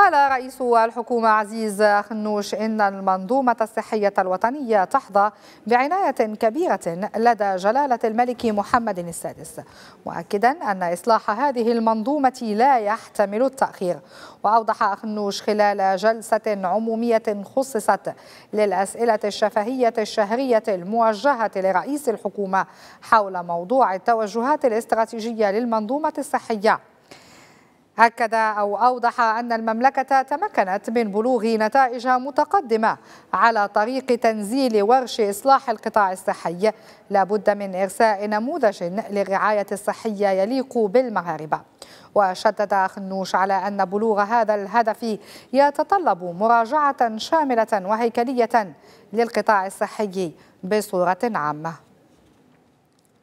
قال رئيس الحكومة عزيز خنوش إن المنظومة الصحية الوطنية تحظى بعناية كبيرة لدى جلالة الملك محمد السادس مؤكدا أن إصلاح هذه المنظومة لا يحتمل التأخير وأوضح خنوش خلال جلسة عمومية خصصت للأسئلة الشفهية الشهرية الموجهة لرئيس الحكومة حول موضوع التوجهات الاستراتيجية للمنظومة الصحية أكد أو أوضح أن المملكة تمكنت من بلوغ نتائج متقدمة على طريق تنزيل ورش إصلاح القطاع الصحي لابد من إرساء نموذج للرعاية الصحية يليق بالمغاربة وشدد خنوش على أن بلوغ هذا الهدف يتطلب مراجعة شاملة وهيكلية للقطاع الصحي بصورة عامة